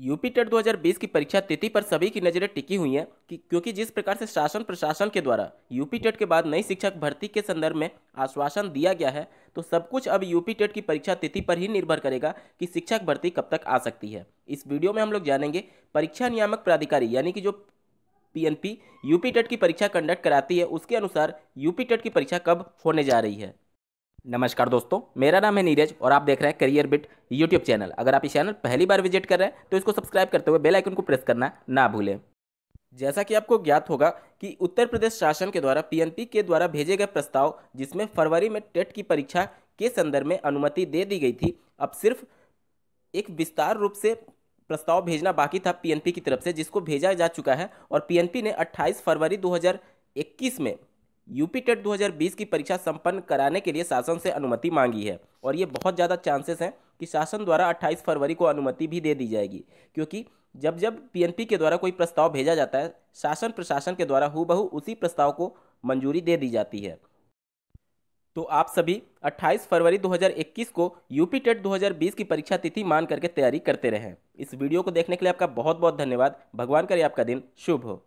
UP TET 2020 की परीक्षा तिथि पर सभी की नज़रें टिकी हुई हैं कि क्योंकि जिस प्रकार से शासन प्रशासन के द्वारा यूपी टेट के बाद नई शिक्षक भर्ती के संदर्भ में आश्वासन दिया गया है तो सब कुछ अब यूपी टेट की परीक्षा तिथि पर ही निर्भर करेगा कि शिक्षक भर्ती कब तक आ सकती है इस वीडियो में हम लोग जानेंगे परीक्षा नियामक प्राधिकारी यानी कि जो पी एन टेट की परीक्षा कंडक्ट कराती है उसके अनुसार यूपी टेट की परीक्षा कब होने जा रही है नमस्कार दोस्तों मेरा नाम है नीरज और आप देख रहे हैं करियर बिट यूट्यूब चैनल अगर आप इस चैनल पहली बार विजिट कर रहे हैं तो इसको सब्सक्राइब करते हुए बेल आइकन को प्रेस करना ना भूलें जैसा कि आपको ज्ञात होगा कि उत्तर प्रदेश शासन के द्वारा पीएनपी के द्वारा भेजे गए प्रस्ताव जिसमें फरवरी में टेट की परीक्षा के संदर्भ में अनुमति दे दी गई थी अब सिर्फ एक विस्तार रूप से प्रस्ताव भेजना बाकी था पीएनपी की तरफ से जिसको भेजा जा चुका है और पीएनपी ने 28 फरवरी 2021 में यूपी टेट 2020 की परीक्षा संपन्न कराने के लिए शासन से अनुमति मांगी है और ये बहुत ज़्यादा चांसेस हैं कि शासन द्वारा 28 फरवरी को अनुमति भी दे दी जाएगी क्योंकि जब जब पीएनपी के द्वारा कोई प्रस्ताव भेजा जाता है शासन प्रशासन के द्वारा हु उसी प्रस्ताव को मंजूरी दे दी जाती है तो आप सभी 28 फरवरी 2021 को यूपी टेट 2020 की परीक्षा तिथि मान करके तैयारी करते रहें इस वीडियो को देखने के लिए आपका बहुत बहुत धन्यवाद भगवान करे आपका दिन शुभ हो